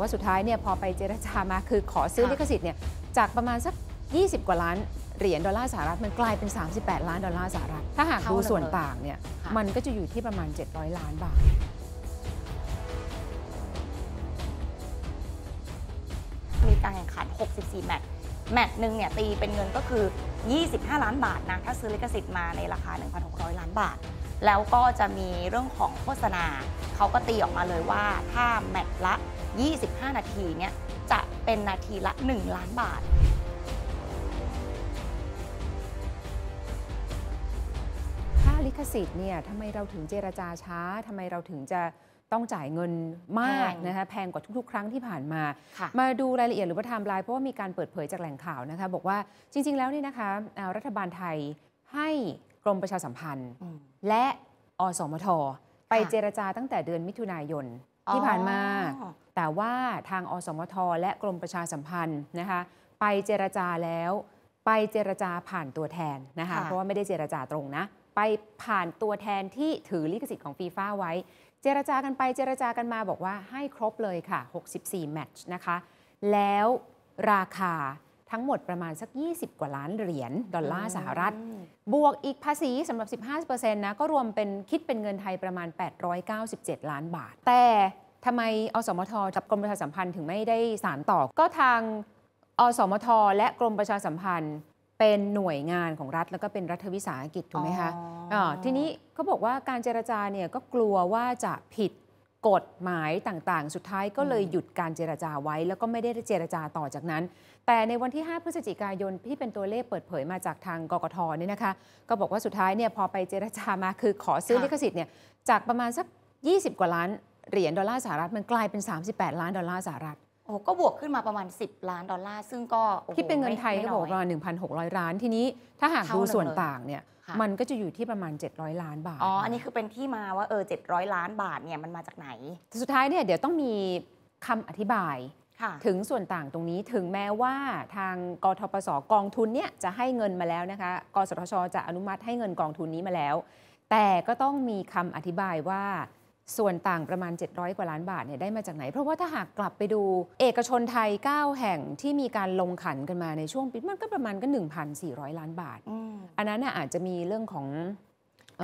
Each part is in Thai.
ว่าสุดท้ายเนี่ยพอไปเจรจามาคือขอซื้อลิขสิทธิ์เนี่ยจากประมาณสัก20 กว่าล้าน เหรียญดอลลาร์สหรัฐมันกลายเป็น 38 ล้านดอลลาร์สหรัฐถ้าหากดูส่วนต่างเนี่ยมันก็จะอยู่ที่ประมาณ 700 ล้านบาท มีการแข่งขัน64แมตช์แมตช์หนึ่งเนี่ยตีเป็นเงินก็คือ 25 ล้านบาทนะถ้าซื้อลิขสิทธิ์มาในราคา 1,600 ล้านบาท แล้วก็จะมีเรื่องของโฆษณาเขาก็ตีออกมาเลยว่าถ้าแมตช์ละ25 นาทีเนี่ยจะเป็นนาทีละ 1 ล้านบาท ค่าลิขสิทธิ์เนี่ยทำไมเราถึงเจรจาช้าทำไมเราถึงจะต้องจ่ายเงินมากนะคะแพงกว่าทุก ๆ ครั้งที่ผ่านมา มาดูรายละเอียดหรือว่าไทม์ไลน์เพราะว่ามีการเปิดเผยจากแหล่งข่าวนะคะ บอกว่าจริง ๆ แล้วนี่นะคะรัฐบาลไทยให้กรมประชาสัมพันธ์ และอสมทไปเจรจาตั้งแต่เดือนมิถุนายนที่ผ่านมา แต่ว่าทางอสมทและกรมประชาสัมพันธ์นะคะไปเจรจาแล้วไปเจรจาผ่านตัวแทนนะคะเพราะว่าไม่ได้เจรจาตรงนะ ไปผ่านตัวแทนที่ถือลิขสิทธิ์ของฟีฟ่าไว้ เจรจากันไปเจรจากันมาบอกว่าให้ครบเลยค่ะ 64 แมตช์นะคะ แล้วราคาทั้งหมดประมาณสัก 20 กว่าล้านเหรียญดอลลาร์สหรัฐ บวกอีกภาษีสำหรับ 15%นะก็รวมเป็นคิดเป็นเงินไทยประมาณ 897 ล้านบาท แต่ทำไมอสมทกับกรมประชาสัมพันธ์ถึงไม่ได้สารต่อ ก็ทางอสมท และกรมประชาสัมพันธ์เป็นหน่วยงานของรัฐแล้วก็เป็นรัฐวิสาหกิจถูกไหมคะทีนี้เขาบอกว่าการเจรจาเนี่ยก็กลัวว่าจะผิดกฎหมายต่าง ๆ สุดท้ายก็เลยหยุดการเจรจาไว้แล้วก็ไม่ได้เจรจาต่อจากนั้น แต่ในวันที่ 5พฤศจิกายนที่เป็นตัวเลขเปิดเผยมาจากทางกกทเนี่ยนะคะก็บอกว่าสุดท้ายเนี่ยพอไปเจรจามาคือขอซื้อลิขสิทธิ์เนี่ยจากประมาณสัก 20 กว่าล้านเหรียญดอลลาร์สหรัฐมันกลายเป็น 38 ล้านดอลลาร์สหรัฐ โอ้ก็บวกขึ้นมาประมาณ 10 ล้านดอลลาร์ ซึ่งก็คิดเป็นเงินไทยก็บอกประมาณ1,600 ล้าน ทีนี้ถ้าหากดูส่วนต่างเนี่ยมันก็จะอยู่ที่ประมาณ 700 ล้านบาท อ๋อ อันนี้คือเป็นที่มาว่าเออ 700 ล้านบาทเนี่ยมันมาจากไหน สุดท้ายเนี่ยเดี๋ยวต้องมีคำอธิบาย ถึงส่วนต่างตรงนี้ ถึงแม้ว่าทาง กทปสกองทุนเนี่ยจะให้เงินมาแล้วนะคะกสทช จะอนุมัติให้เงินกองทุนนี้มาแล้ว แต่ก็ต้องมีคำอธิบายว่าส่วนต่างประมาณ 700 กว่าล้านบาทเนี่ยได้มาจากไหน เพราะว่าถ้าหากกลับไปดู เอกชนไทย 9 แห่งที่มีการลงขันกันมาในช่วงปิดมันก็ประมาณก็1,400 ล้านบาท อันนั้นอาจจะมีเรื่องของ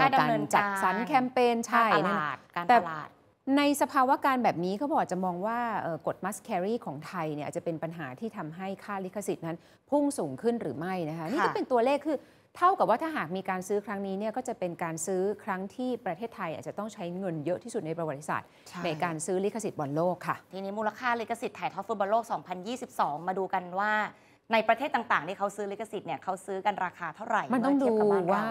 การจัดสรรแคมเปญใช่ตลาดการตลาด ในสภาวะการแบบนี้เขาบอกจะมองว่ากฎมัสแครีของไทยเนี่ยอาจจะเป็นปัญหาที่ทำให้ค่าลิขสิทธิ์นั้นพุ่งสูงขึ้นหรือไม่นะคะนี่ก็เป็นตัวเลขคือเท่ากับว่าถ้าหากมีการซื้อครั้งนี้เนี่ยก็จะเป็นการซื้อครั้งที่ประเทศไทย อาจจะต้องใช้เงินเยอะที่สุดในประวัติศาสตร์ใในการซื้อลิขสิทธิ์บอลโลกค่ะ ทีนี้มูลค่าลิขสิทธิ์ถ่ายทอดฟุตบอลโลก 2022 มาดูกันว่าในประเทศต่างๆที่เขาซื้อลิขสิทธิ์เนี่ยเขาซื้อกันราคาเท่าไหร่มันต้องดูว่า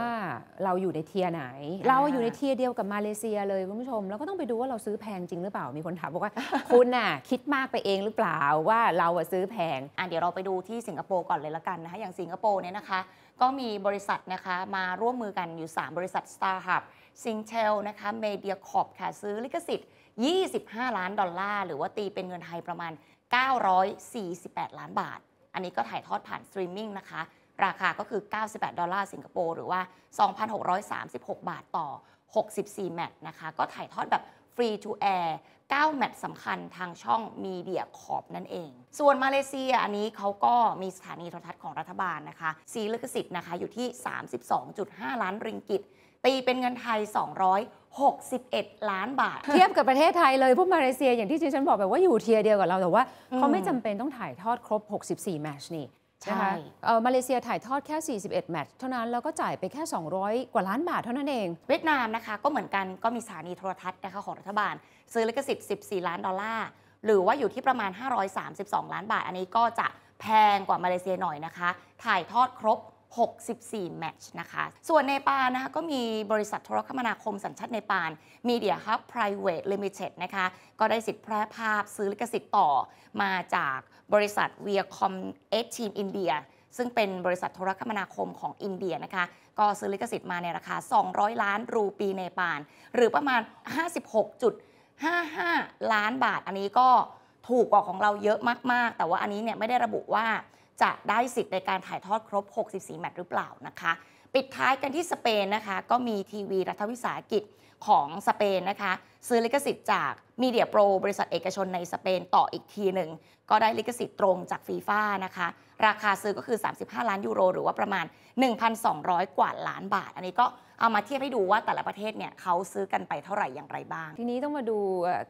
เราอยู่ในเทียไหน เราอยู่ในเทียเดียวกับมาเลเซียเลยคุณผู้ชมแล้วก็ต้องไปดูว่าเราซื้อแพงจริงหรือเปล่ามีคนถามบอกว่า คุณน่ะคิดมากไปเองหรือเปล่าว่าเราซื้อแพงอ่ะเดี๋ยวเราไปดูที่สิงคโปร์ก่อนเลยละกันนะคะอย่างสิงคโปร์เนี่ยนะคะ ก็มีบริษัทนะคะมาร่วมมือกันอยู่ 3 บริษัท Starhub s i n g t e l นะคะ MediaCorp ค่ะซื้อลิขสิทธิ์ 25 ล้านดอลลาร์ หรือว่าตีเป็นเงินไทยประมาณ 948 ล้านบาทอันนี้ก็ถ่ายทอดผ่านสตรีมมิ่งนะคะ ราคาก็คือ 98 ดอลลาร์สิงคโปร์ หรือว่า 2,636 บาทต่อ 64 แมตช์นะคะ ก็ถ่ายทอดแบบฟรีทูแอร์ 9 แมตช์สำคัญทางช่องมีเดียขอบนั่นเอง ส่วนมาเลเซียอันนี้เขาก็มีสถานีโทรทัศน์ของรัฐบาลนะคะ ซีลิขสิทธิ์นะคะ อยู่ที่ 32.5 ล้านริงกิตตีเป็นเงินไทย 261 ล้านบาท เทียบกับประเทศไทยเลยพวกมาเลเซียอย่างที่ฉันบอกแบบว่าอยู่เทียเดียวกับเราแต่ว่า เขาไม่จำเป็นต้องถ่ายทอดครบ 64แมชนี่ใช่ะเออมาเลเซียถ่ายทอดแค่ 41แมตช์เท่านั้นแล้วก็จ่ายไปแค่ 200 กว่าล้านบาทเท่านั้นเองเวียดนามนะคะ ก็เหมือนกันก็มีสถานีโทรทัศน์นะคะของรัฐบาลซื้อลิขสิทธิ์14 ล้านดอลลาร์หรือว่าอยู่ที่ประมาณ 532 ล้านบาทอันนี้ก็จะแพงกว่ามาเลเซียหน่อยนะคะถ่ายทอดครบ64 แมตช์นะคะ ส่วนเนปาลนะคะก็มีบริษัทโทรคมนาคมสัญชาติเนปาลมีเดียฮับ private limited นะคะ ก็ได้สิทธิ์แพร่ภาพซื้อลิขสิทธิ์ต่อ มาจากบริษัทเวียคอมเอทีมอินเดียซึ่งเป็นบริษัทโทรคมนาคมของอินเดียนะคะ ก็ซื้อลิขสิทธิ์มาในราคา 200 ล้านรูปีเนปาล หรือประมาณ 56.55 ล้านบาท อันนี้ก็ถูกกว่าของเราเยอะมากๆ แต่ว่าอันนี้เนี่ยไม่ได้ระบุว่าจะได้สิทธิ์ในการถ่ายทอดครบ 64แมตช์หรือเปล่านะคะ ปิดท้ายกันที่สเปนนะคะ ก็มีทีวีรัฐวิสาหกิจของสเปนนะคะซื้อลิขสิทธิ์จาก Media Pro บริษัทเอกชนในสเปนต่ออีกทีหนึ่งก็ได้ลิขสิทธิ์ตรงจากฟีฟ่านะคะ ราคาซื้อก็คือ 35 ล้านยูโรหรือว่าประมาณ 1,200 กว่าล้านบาท อันนี้ก็เอามาเทียบให้ดูว่าแต่ละประเทศเนี่ยเขาซื้อกันไปเท่าไหร่อย่างไรบ้าง ทีนี้ต้องมาดู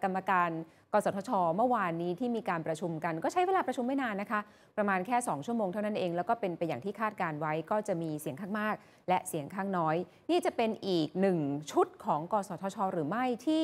กรรมการกสทช เมื่อวานนี้ที่มีการประชุมกันก็ใช้เวลาประชุมไม่นานนะคะ ประมาณแค่ 2 ชั่วโมงเท่านั้นเองแล้วก็เป็นไปอย่างที่คาดการไว้ก็จะมีเสียงข้างมาก และเสียงข้างน้อยนี่จะเป็นอีกหนึ่งชุดของกสทช หรือไม่ที่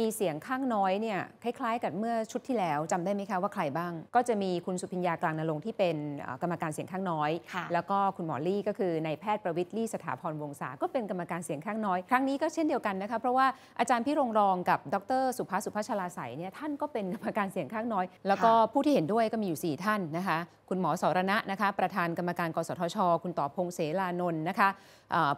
มีเสียงข้างน้อยเนี่ยคล้าย ๆกับเมื่อชุดที่แล้วจำได้ไหมคะว่าใครบ้างก็จะมีคุณสุพิญญากลางนรงที่เป็นกรรมการเสียงข้างน้อย แล้วก็คุณหมอลี่ก็คือนายแพทย์ประวิทย์ลี่สถาพรวงศาก็เป็นกรรมการเสียงข้างน้อย ครั้งนี้ก็เช่นเดียวกันนะคะเพราะว่าอาจารย์พี่รงรองกับดรสุภาสุภาชลาใสเนี่ยท่านก็เป็นกรรมการเสียงข้างน้อย แล้วก็ผู้ที่เห็นด้วยก็มีอยู่ 4 ท่านนะคะคุณหมอสรณะนะคะประธานกรรมการกสทช คุณต่อพงเสลานนท์นะคะ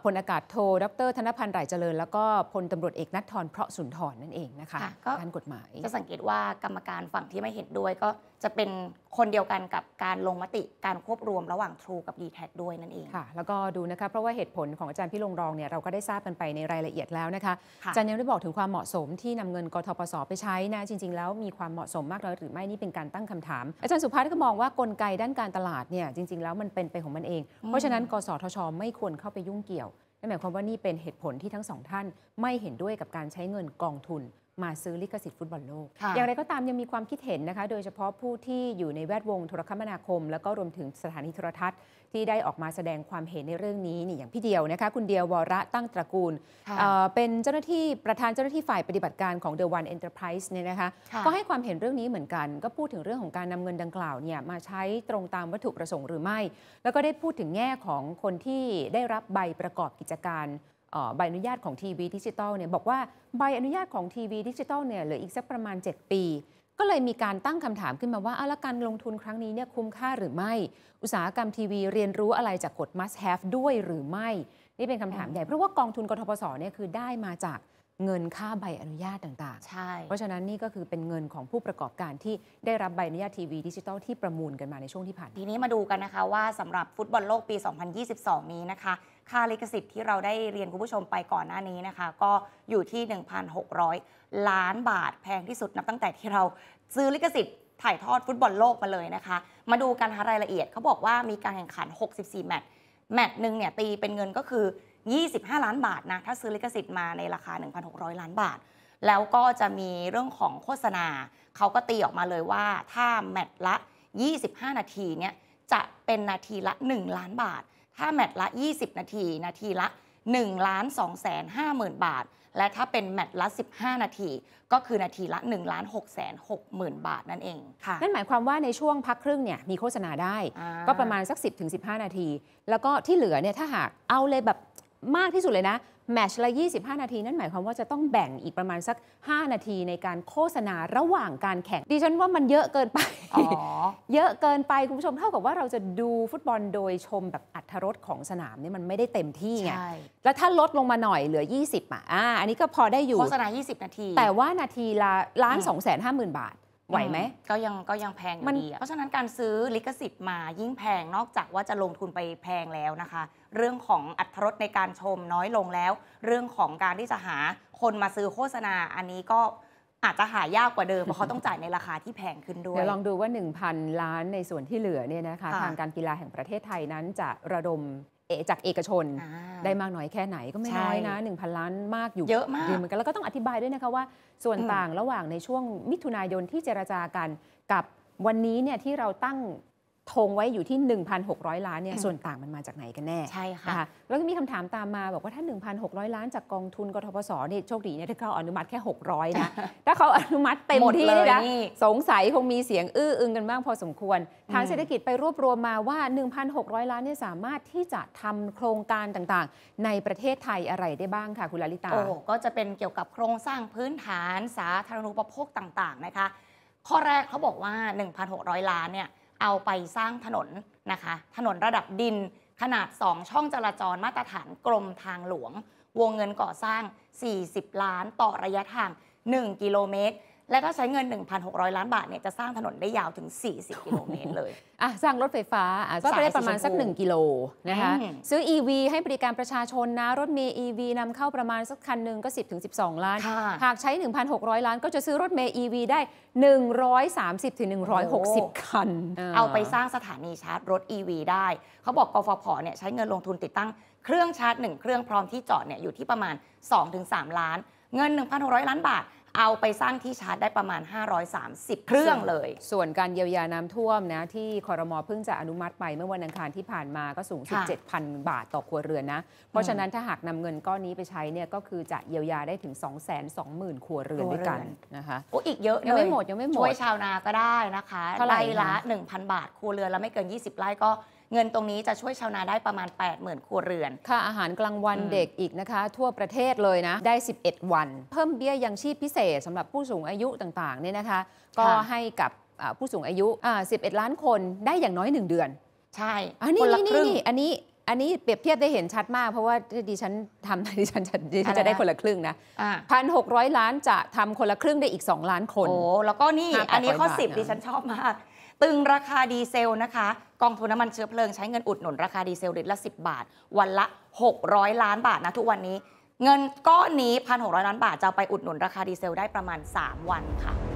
พลอากาศโทดร ธนพันธ์ไหลเจริญแล้วก็พลตำรวจเอกนัททรเพราะสุนทรนั่นเององนะคะด้านกฎหมาย จะสังเกตว่ากรรมการฝั่งที่ไม่เห็นด้วยก็จะเป็นคนเดียวกันกับการลงมติการควบรวมระหว่าง True กับ d t แทด้วยนั่นเองค่ะ แล้วก็ดูนะคะเพราะว่าเหตุผลของอาจารย์พี่ลงรองเนี่ยเราก็ได้ทราบกันไปในรายละเอียดแล้วนะคะอาจารย์ยังได้บอกถึงความเหมาะสมที่นำเงินกทปสไปใช้นะจริง ๆ แล้วมีความเหมาะสมมาก้หรือไม่นี่เป็นการตั้งคำถามอาจารย์สุภาพก็มองว่ากลไกด้านการตลาดเนี่ยจริงๆแล้วมันเป็นไปของมันเอง เพราะฉะนั้น กสทช ไม่ควรเข้าไปยุ่งเกี่ยวนั่นหมายความว่านี่เป็นเหตุผลที่ทั้งสองท่านไม่เห็นด้วยกับการใช้เงินกองทุนมาซื้อลิขสิทธิ์ฟุตบอลโลก อย่างไรก็ตามยังมีความคิดเห็นนะคะ โดยเฉพาะผู้ที่อยู่ในแวดวงโทรคมนาคม แล้วก็รวมถึงสถานีโทรทัศน์ ที่ได้ออกมาแสดงความเห็นในเรื่องนี้นี่อย่างพี่เดียวนะคะ คุณเดียววระตั้งตระกูลเเป็นเจ้าหน้าที่ประธานเจ้าหน้าที่ฝ่ายปฏิบัติการของ The One Enterprise เนี่ยนะคะ ก็ให้ความเห็นเรื่องนี้เหมือนกัน ก็พูดถึงเรื่องของการนำเงินดังกล่าวเนี่ยมาใช้ตรงตามวัตถุประสงค์หรือไม่ แล้วก็ได้พูดถึงแง่ของคนที่ได้รับใบประกอบกิจการใบอนุญาตของทีวีดิจิตอลเนี่ยบอกว่า ใบอนุญาตของทีวีดิจิตอลเนี่ยเหลืออีกสักประมาณ 7 ปี ก็เลยมีการตั้งคำถามขึ้นมาว่าเอาละการลงทุนครั้งนี้เนี่ยคุ้มค่าหรือไม่ อุตสาหกรรมทีวีเรียนรู้อะไรจากกฎ must have ด้วยหรือไม่ นี่เป็นคำถามใหญ่ เพราะว่ากองทุนกทปสเนี่ยคือได้มาจากเงินค่าใบอนุญาตต่างๆ ใช่ เพราะฉะนั้นนี่ก็คือเป็นเงินของผู้ประกอบการที่ได้รับใบอนุญาตทีวีดิจิตอลที่ประมูลกันมาในช่วงที่ผ่าน ทีนี้มาดูกันนะคะว่าสำหรับฟุตบอลโลกปี 2022 นี้นะคะ ค่าลิขสิทธิ์ที่เราได้เรียนคุณผู้ชมไปก่อนหน้านี้นะคะ ก็อยู่ที่ 1,600 ล้านบาทแพงที่สุด นับตั้งแต่ที่เราซื้อลิขสิทธิ์ถ่ายทอดฟุตบอลโลกมาเลยนะคะมาดูกันรายละเอียดเขาบอกว่ามีการแข่งขัน 64 แมตช์แมตช์หนึ่งเนี่ยตีเป็นเงินก็คือ25ล้านบาทนะถ้าซื้อลิขสิทธิ์มาในราคา 1,600 ล้านบาท แล้วก็จะมีเรื่องของโฆษณาเขาก็ตีออกมาเลยว่าถ้าแมตช์ละ 25 นาทีเนี่ยจะเป็นนาทีละ 1 ล้านบาท ถ้าแมตช์ละ 20 นาที นาทีละ1ล้าน2แสน50,000 บาท และถ้าเป็นแมตช์ละ 15 นาที ก็คือนาทีละ1ล้าน6แสน6ม0 0 0 บาทนั่นเองค่ะนั่นหมายความว่าในช่วงพักครึ่งเนี่ยมีโฆษณาได้ ก็ประมาณสัก 10-15 นาที แล้วก็ที่เหลือเนี่ยถ้าหากเอาเลยแบบมากที่สุดเลยนะ แมชละ 25 นาที นั่นหมายความว่าจะต้องแบ่งอีกประมาณสัก 5 นาทีในการโฆษณาระหว่างการแข่งดิฉันว่ามันเยอะเกินไปเยอะเกินไปคุณผู้ชมเท่ากับว่าเราจะดูฟุตบอลโดยชมแบบอัธรสของสนามนี่มันไม่ได้เต็มที่ไง แล้วถ้าลดลงมาหน่อยเหลือ 20 อ่ะอ่าอันนี้ก็พอได้อยู่โฆษณา 20 นาทีแต่ว่านาทีละล้านสองแสนห้าหมื่นบาทไหวไหมก็ยังก็ยังแพงอยู่ดี เพราะฉะนั้นการซื้อลิขสิทธิ์มา ยิ่งแพงนอกจากว่าจะลงทุนไปแพงแล้วนะคะ เรื่องของอัตรสในการชมน้อยลงแล้ว เรื่องของการที่จะหาคนมาซื้อโฆษณาอันนี้ก็อาจจะหายากกว่าเดิมเพราะเขาต้องจ่ายในราคาที่แพงขึ้นด้วยเดี๋ยวลองดูว่า 1,000 ล้านในส่วนที่เหลือเนี่ยนะคะทางการกีฬาแห่งประเทศไทยนั้นจะระดมจากเอกชนได้มากน้อยแค่ไหนก็ไม่น้อยนะ1,000ล้านมากอยู่เยอะมากเหมือนกันแล้วก็ต้องอธิบายด้วยนะคะว่าส่วนต่างระหว่างในช่วงมิถุนายนที่เจรจากัน กับวันนี้เนี่ยที่เราตั้งทงไว้อยู่ที่ 1,600 ล้านเนี่ยส่วนต่างมันมาจากไหนกันแน่ใช่ค่ะะแล้วก็มีคำถามตามมา บอกว่าถ้า 1,600 ล้านจากกองทุนกทพสเนี่ยโชคดีเนี่ยถ้าเขาอนุมัติแค่ 600 นะถ้าเขาอนุมัติเต็มที่เลยนะสงสัยคงมีเสียงอื้ออึงกันบ้างพอสมควร ทางเศรษฐกิจไปรวบรวมมาว่า 1,600 ล้านเนี่ยสามารถที่จะทำโครงการต่างๆ ในประเทศไทยอะไรได้บ้างค่ะคุณลลิตาโอ้ก็จะเป็นเกี่ยวกับโครงสร้างพื้นฐานสาธารณูปโภคต่างๆนะคะ ข้อแรกเขาบอกว่า 1,600 ล้านเนี่ยเอาไปสร้างถนนนะคะ ถนนระดับดินขนาด 2 ช่องจราจรมาตรฐานกรมทางหลวง วงเงินก่อสร้าง 40 ล้านต่อระยะทาง 1 กิโลเมตรและถ้าใช้เงิน 1,600 ล้านบาทเนี่ยจะสร้างถนนได้ยาวถึง 40กิโลเมตรเลยอ่ะสร้างรถไฟฟ้าก็ไปได้ประมาณสัก 1 กิโลนะคะซื้อ EV ให้บริการประชาชนนะรถเมย์ EV นำเข้าประมาณสักคันหนึ่งก็ 10-12 ล้าน หากใช้ 1,600 ล้านก็จะซื้อรถเมย์ EV ได้ 130-160 คัน เอาไปสร้างสถานีชาร์จรถ EV ได้เขาบอกกฟผเนี่ยใช้เงินลงทุนติดตั้งเครื่องชาร์จ1เครื่องพร้อมที่จอดเนี่ยอยู่ที่ประมาณ 2-3 ล้าน เงิน 1,600 ล้านบาทเอาไปสร้างที่ชาร์จได้ประมาณ 530 เครื่องเลย ส่วนการเยียวยาน้ำท่วมนะ ที่คอรมอเพิ่งจะอนุมัติไปเมื่อวันอังคารที่ผ่านมาก็สูงสุด7,000 บาทต่อครัวเรือนนะ เพราะฉะนั้นถ้าหากนำเงินก้อนนี้ไปใช้เนี่ยก็คือจะเยียวยาได้ถึง 2 2 0 0 0 0 ครัวเรือนด้วยกันนะคะอีกเยอะยยังไม่หมดยังไม่หมดช่วยชาวนาก็ได้นะคะ ไร่ละ 1,000 บาทครัวเรือนแล้วไม่เกิน 20 ไร่ก็เงินตรงนี้จะช่วยชาวนาได้ประมาณ80,000ครัวเรือน ค่าอาหารกลางวันเด็กอีกนะคะ ทั่วประเทศเลยนะ ได้ 11 วัน เพิ่มเบี้ยยังชีพพิเศษสำหรับผู้สูงอายุต่างๆเนี่ยนะคะ ก็ให้กับผู้สูงอายุ 11 ล้านคนได้อย่างน้อย 1 เดือนใช่อันนี้นี่นี่อันนี้อันนี้เปรียบเทียบได้เห็นชัดมากเพราะว่าดิฉันทำดิฉันจะดิฉันจะได้คนละครึ่งนะพันหกร้อยล้านจะทำคนละครึ่งได้อีก 2 ล้านคนโอ้แล้วก็นี่อันนี้ข้อสิบดิฉันชอบมากตึงราคาดีเซลนะคะกองทุนน้ำมันเชื้อเพลิงใช้เงินอุดหนุนราคาดีเซลลิตรละ 10 บาท วันละ 600 ล้านบาทนะทุกวันนี้ เงินก้อนนี้ 1,600 ล้านบาทจะไปอุดหนุนราคาดีเซลได้ประมาณ 3 วันค่ะ